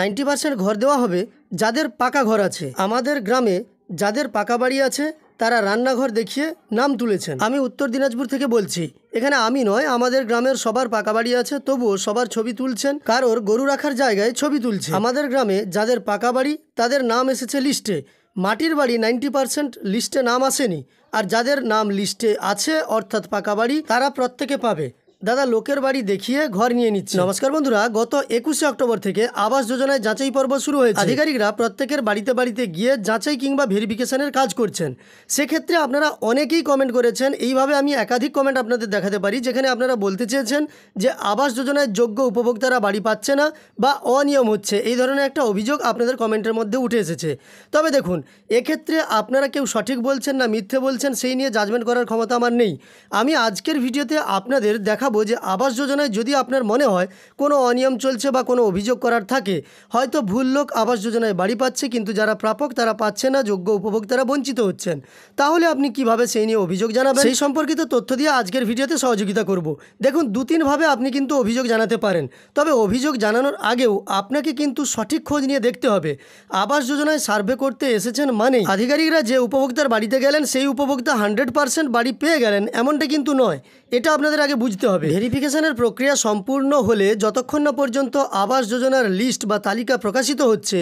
ninety percent ঘর দেওয়া হবে যাদের পাকা ঘর আছে আমাদের গ্রামে যাদের পাকা বাড়ি আছে তারা রান্নাঘর দেখিয়ে নাম তুলেছেন আমি উত্তর দিনাজপুর থেকে বলছি এখানে আমি নয় আমাদের গ্রামের সবার পাকা বাড়ি আছে তবুও সবার ছবি তুলছেন কারোর গরু রাখার জায়গায় ছবি তুলছে আমাদের গ্রামে যাদের পাকা বাড়ি তাদের নাম এসেছে লিস্টে মাটির বাড়ি নাইনটি পার্সেন্ট লিস্টে নাম আসেনি আর যাদের নাম লিস্টে আছে অর্থাৎ পাকা বাড়ি তারা প্রত্যেকে পাবে দাদা লোকের বাড়ি দেখিয়ে ঘর নিয়ে নিচ্ছে নমস্কার বন্ধুরা গত একুশে অক্টোবর থেকে আবাস যোজনায় যাচাই পর্ব শুরু হয়েছে আধিকারিকরা প্রত্যেকের বাড়িতে বাড়িতে গিয়ে যাচাই কিংবা ভেরিফিকেশনের কাজ করছেন সেক্ষেত্রে আপনারা অনেকেই কমেন্ট করেছেন এইভাবে আমি একাধিক কমেন্ট আপনাদের দেখাতে পারি যেখানে আপনারা বলতে চেয়েছেন যে আবাস যোজনায় যোগ্য উপভোক্তারা বাড়ি পাচ্ছে না বা অনিয়ম হচ্ছে এই ধরনের একটা অভিযোগ আপনাদের কমেন্টের মধ্যে উঠে এসেছে তবে দেখুন এক্ষেত্রে আপনারা কেউ সঠিক বলছেন না মিথ্যে বলছেন সেই নিয়ে জাজমেন্ট করার ক্ষমতা আমার নেই আমি আজকের ভিডিওতে আপনাদের দেখা জানাবো যে আবাস যোজনায় যদি আপনার মনে হয় কোনো অনিয়ম চলছে বা কোনো অভিযোগ করার থাকে হয়তো ভুল লোক আবাস যোজনায় বাড়ি পাচ্ছে কিন্তু যারা প্রাপক তারা পাচ্ছে না যোগ্য উপভোক্তারা বঞ্চিত হচ্ছেন তাহলে আপনি কিভাবে সেই নিয়ে অভিযোগ জানাবেন সেই সম্পর্কিত তথ্য দিয়ে আজকের ভিডিওতে সহযোগিতা করব দেখুন দু তিনভাবে আপনি কিন্তু অভিযোগ জানাতে পারেন তবে অভিযোগ জানানোর আগেও আপনাকে কিন্তু সঠিক খোঁজ নিয়ে দেখতে হবে আবাস যোজনায় সার্ভে করতে এসেছেন মানে আধিকারিকরা যে উপভোক্তার বাড়িতে গেলেন সেই উপভোক্তা হান্ড্রেড পার্সেন্ট বাড়ি পেয়ে গেলেন এমনটা কিন্তু নয় এটা আপনাদের আগে বুঝতে হবে হবে ভেরিফিকেশনের প্রক্রিয়া সম্পূর্ণ হলে যতক্ষণ না পর্যন্ত আবাস যোজনার লিস্ট বা তালিকা প্রকাশিত হচ্ছে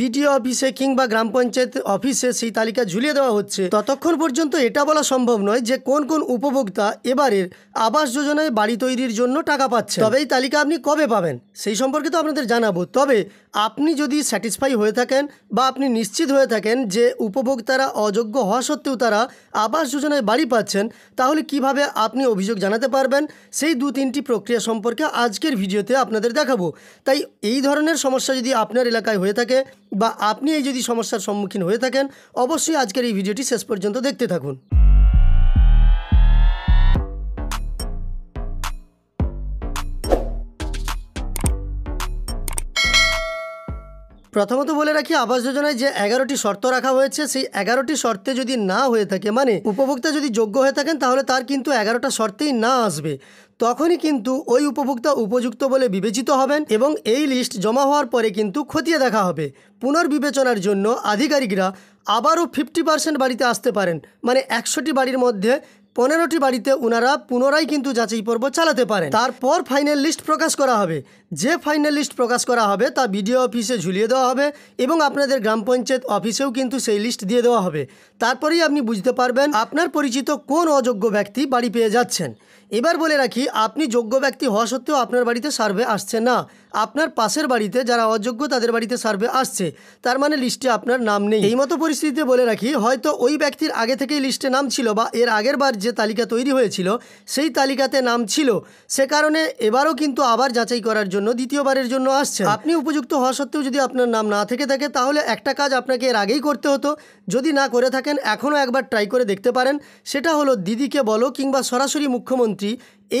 বিডিও অফিসে কিংবা গ্রাম পঞ্চায়েত অফিসে সেই তালিকা ঝুলিয়ে দেওয়া হচ্ছে ততক্ষণ পর্যন্ত এটা বলা সম্ভব নয় যে কোন কোন উপভোক্তা এবারের আবাস যোজনায় বাড়ি তৈরির জন্য টাকা পাচ্ছে তবে এই তালিকা আপনি কবে পাবেন সেই সম্পর্কে তো আপনাদের জানাবো তবে আপনি যদি স্যাটিসফাই হয়ে থাকেন বা আপনি নিশ্চিত হয়ে থাকেন যে উপভোক্তারা অযোগ্য হওয়া সত্ত্বেও তারা আবাস যোজনায় বাড়ি পাচ্ছেন তাহলে কিভাবে আপনি অভিযোগ জানাতে পারবেন সেই দু তিনটি প্রক্রিয়া সম্পর্কে আজকের ভিডিওতে আপনাদের দেখাবো তাই এই ধরনের সমস্যা যদি আপনার এলাকায় হয়ে থাকে বা আপনি এই যদি সমস্যার সম্মুখীন হয়ে থাকেন অবশ্যই আজকের এই ভিডিওটি শেষ পর্যন্ত দেখতে থাকুন প্রথমত বলে রাখি আবাস যোজনায় যে এগারোটি শর্ত রাখা হয়েছে সেই এগারোটি শর্তে যদি না হয়ে থাকে মানে উপভোক্তা যদি যোগ্য হয়ে থাকেন তাহলে তার কিন্তু এগারোটা শর্তেই না আসবে তখনই কিন্তু ওই উপভোক্তা উপযুক্ত বলে বিবেচিত হবেন এবং এই লিস্ট জমা হওয়ার পরে কিন্তু খতিয়ে দেখা হবে পুনর্বিবেচনার জন্য আধিকারিকরা আবারও ফিফটি পার্সেন্ট বাড়িতে আসতে পারেন মানে একশোটি বাড়ির মধ্যে পনেরোটি বাড়িতে ওনারা পুনরায় কিন্তু যাচাই পর্ব চালাতে পারেন তারপর ফাইনাল লিস্ট প্রকাশ করা হবে যে ফাইনাল লিস্ট প্রকাশ করা হবে তা বিডিও অফিসে ঝুলিয়ে দেওয়া হবে এবং আপনাদের গ্রাম পঞ্চায়েত অফিসেও কিন্তু সেই লিস্ট দিয়ে দেওয়া হবে তারপরেই আপনি বুঝতে পারবেন আপনার পরিচিত কোন অযোগ্য ব্যক্তি বাড়ি পেয়ে যাচ্ছেন এবার বলে রাখি আপনি যোগ্য ব্যক্তি হওয়া সত্ত্বেও আপনার বাড়িতে সার্ভে আসছে না আপনার পাশের বাড়িতে যারা অযোগ্য তাদের বাড়িতে সার্ভে আসছে তার মানে লিস্টে আপনার নাম নেই এই মতো পরিস্থিতিতে বলে রাখি হয়তো ওই ব্যক্তির আগে থেকেই লিস্টে নাম ছিল বা এর আগের বার যে তালিকা তৈরি হয়েছিল সেই তালিকাতে নাম ছিল সে কারণে এবারও কিন্তু আবার যাচাই করার জন্য দ্বিতীয়বারের জন্য আসছে আপনি উপযুক্ত হওয়া সত্ত্বেও যদি আপনার নাম না থেকে থাকে তাহলে একটা কাজ আপনাকে এর আগেই করতে হতো যদি না করে থাকেন এখনও একবার ট্রাই করে দেখতে পারেন সেটা হলো দিদিকে বলো কিংবা সরাসরি মুখ্যমন্ত্রী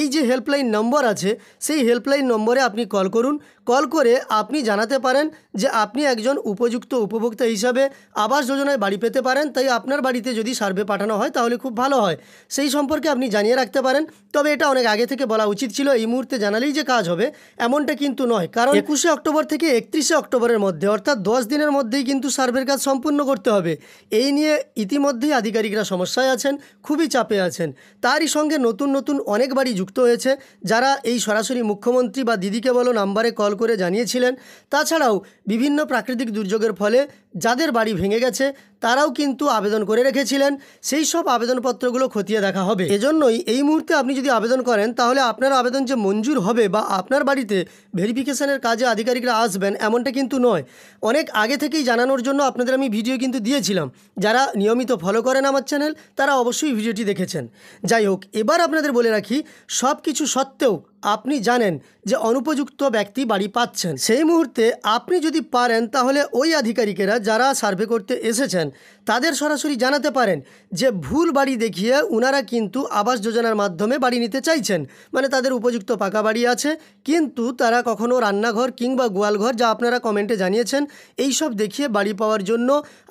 এই যে হেল্পলাইন নম্বর আছে সেই হেল্পলাইন নম্বরে আপনি কল করুন কল করে আপনি জানাতে পারেন যে আপনি একজন উপযুক্ত উপভোক্তা হিসাবে আবাস যোজনায় বাড়ি পেতে পারেন তাই আপনার বাড়িতে যদি সার্ভে পাঠানো হয় তাহলে খুব ভালো হয় সেই সম্পর্কে আপনি জানিয়ে রাখতে পারেন তবে এটা অনেক আগে থেকে বলা উচিত ছিল এই মুহূর্তে জানালেই যে কাজ হবে এমনটা কিন্তু নয় কারণ একুশে অক্টোবর থেকে একত্রিশে অক্টোবরের মধ্যে অর্থাৎ দশ দিনের মধ্যেই কিন্তু সার্ভের কাজ সম্পূর্ণ করতে হবে এই নিয়ে ইতিমধ্যেই আধিকারিকরা সমস্যায় আছেন খুবই চাপে আছেন তারই সঙ্গে নতুন নতুন অনেক বাড়ি যুক্ত হয়েছে যারা এই সরাসরি মুখ্যমন্ত্রী বা দিদিকে বলো নাম্বারে কল করে জানিয়েছিলেন তাছাড়াও বিভিন্ন প্রাকৃতিক দুর্যোগের ফলে যাদের বাড়ি ভেঙে গেছে তারাও কিন্তু আবেদন করে রেখেছিলেন সেই সব আবেদনপত্রগুলো খতিয়ে দেখা হবে এজন্যই এই মুহূর্তে আপনি যদি আবেদন করেন তাহলে আপনার আবেদন যে মঞ্জুর হবে বা আপনার বাড়িতে ভেরিফিকেশনের কাজে আধিকারিকরা আসবেন এমনটা কিন্তু নয় অনেক আগে থেকেই জানানোর জন্য আপনাদের আমি ভিডিও কিন্তু দিয়েছিলাম যারা নিয়মিত ফলো করেন আমার চ্যানেল তারা অবশ্যই ভিডিওটি দেখেছেন যাই হোক এবার আপনাদের বলে রাখি সব কিছু সত্ত্বেও আপনি জানেন যে অনুপযুক্ত ব্যক্তি বাড়ি পাচ্ছেন সেই মুহূর্তে আপনি যদি পারেন তাহলে ওই আধিকারিকেরা যারা সার্ভে করতে এসেছেন তাদের সরাসরি জানাতে পারেন যে ভুল বাড়ি দেখিয়ে উনারা কিন্তু আবাস যোজনার মাধ্যমে বাড়ি নিতে চাইছেন মানে তাদের উপযুক্ত পাকা বাড়ি আছে কিন্তু তারা কখনও রান্নাঘর কিংবা গোয়ালঘর যা আপনারা কমেন্টে জানিয়েছেন এইসব দেখিয়ে বাড়ি পাওয়ার জন্য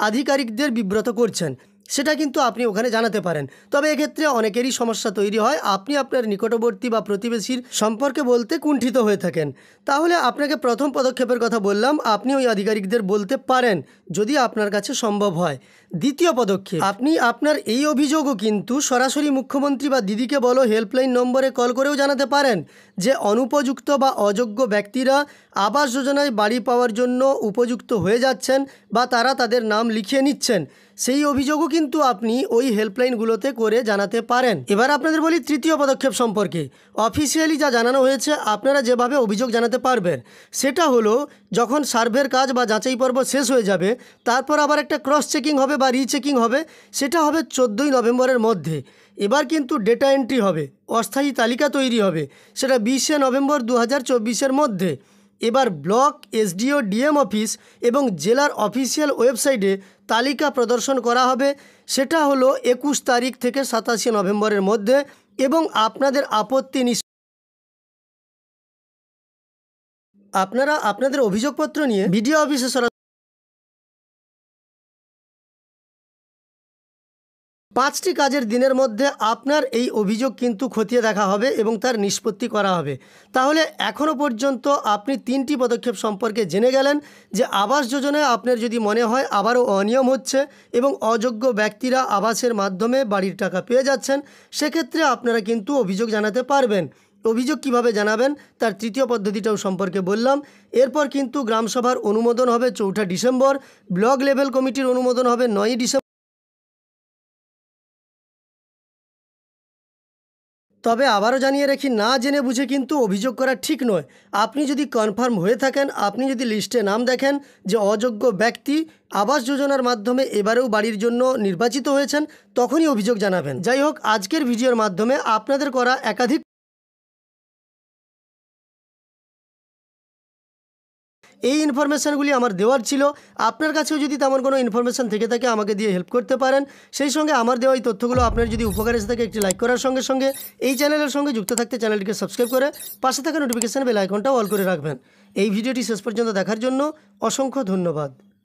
আধিকারিকদের বিব্রত করছেন সেটা কিন্তু আপনি ওখানে জানাতে পারেন তবে এক্ষেত্রে অনেকেরই সমস্যা তৈরি হয় আপনি আপনার নিকটবর্তী বা প্রতিবেশীর সম্পর্কে বলতে কুণ্ঠিত হয়ে থাকেন তাহলে আপনাকে প্রথম পদক্ষেপের কথা বললাম আপনি ওই আধিকারিকদের বলতে পারেন যদি আপনার কাছে সম্ভব হয় দ্বিতীয় পদক্ষেপ আপনি আপনার এই অভিযোগও কিন্তু সরাসরি মুখ্যমন্ত্রী বা দিদিকে বলো হেল্পলাইন নম্বরে কল করেও জানাতে পারেন যে অনুপযুক্ত বা অযোগ্য ব্যক্তিরা আবাস যোজনায় বাড়ি পাওয়ার জন্য উপযুক্ত হয়ে যাচ্ছেন বা তারা তাদের নাম লিখিয়ে নিচ্ছেন সেই অভিযোগও কিন্তু আপনি ওই হেল্পলাইনগুলোতে করে জানাতে পারেন এবার আপনাদের বলি তৃতীয় পদক্ষেপ সম্পর্কে অফিসিয়ালি যা জানানো হয়েছে আপনারা যেভাবে অভিযোগ জানাতে পারবেন সেটা হলো যখন সার্ভের কাজ বা যাচাই পর্ব শেষ হয়ে যাবে তারপর আবার একটা ক্রস চেকিং হবে বা রিচেকিং হবে সেটা হবে চোদ্দোই নভেম্বরের মধ্যে এবার কিন্তু ডেটা এন্ট্রি হবে অস্থায়ী তালিকা তৈরি হবে সেটা বিশে নভেম্বর দু হাজার মধ্যে এবার ব্লক এসডিও ডিএম অফিস এবং জেলার অফিসিয়াল ওয়েবসাইটে তালিকা প্রদর্শন করা হবে সেটা হলো একুশ তারিখ থেকে সাতাশে নভেম্বরের মধ্যে এবং আপনাদের আপত্তি আপনারা আপনাদের অভিযোগপত্র নিয়ে বিডিও অফিসে পাঁচটি কাজের দিনের মধ্যে আপনার এই অভিযোগ কিন্তু খতিয়ে দেখা হবে এবং তার নিষ্পত্তি করা হবে তাহলে এখনও পর্যন্ত আপনি তিনটি পদক্ষেপ সম্পর্কে জেনে গেলেন যে আবাস যোজনায় আপনার যদি মনে হয় আবারও অনিয়ম হচ্ছে এবং অযোগ্য ব্যক্তিরা আবাসের মাধ্যমে বাড়ির টাকা পেয়ে যাচ্ছেন সেক্ষেত্রে আপনারা কিন্তু অভিযোগ জানাতে পারবেন অভিযোগ কিভাবে জানাবেন তার তৃতীয় পদ্ধতিটাও সম্পর্কে বললাম এরপর কিন্তু গ্রামসভার অনুমোদন হবে চৌঠা ডিসেম্বর ব্লক লেভেল কমিটির অনুমোদন হবে নয়ই ডিসেম্বর তবে আবারও জানিয়ে রাখি না জেনে বুঝে কিন্তু অভিযোগ করা ঠিক নয় আপনি যদি কনফার্ম হয়ে থাকেন আপনি যদি লিস্টে নাম দেখেন যে অযোগ্য ব্যক্তি আবাস যোজনার মাধ্যমে এবারেও বাড়ির জন্য নির্বাচিত হয়েছেন তখনই অভিযোগ জানাবেন যাই হোক আজকের ভিডিওর মাধ্যমে আপনাদের করা একাধিক এই ইনফরমেশানগুলি আমার দেওয়ার ছিল আপনার কাছেও যদি তেমন কোনো ইনফরমেশান থেকে থাকে আমাকে দিয়ে হেল্প করতে পারেন সেই সঙ্গে আমার দেওয়া এই তথ্যগুলো আপনার যদি উপকার এসে থাকে একটি লাইক করার সঙ্গে সঙ্গে এই চ্যানেলের সঙ্গে যুক্ত থাকতে চ্যানেলটিকে সাবস্ক্রাইব করে পাশে থাকা নোটিফিকেশান বেল আইকনটা অল করে রাখবেন এই ভিডিওটি শেষ পর্যন্ত দেখার জন্য অসংখ্য ধন্যবাদ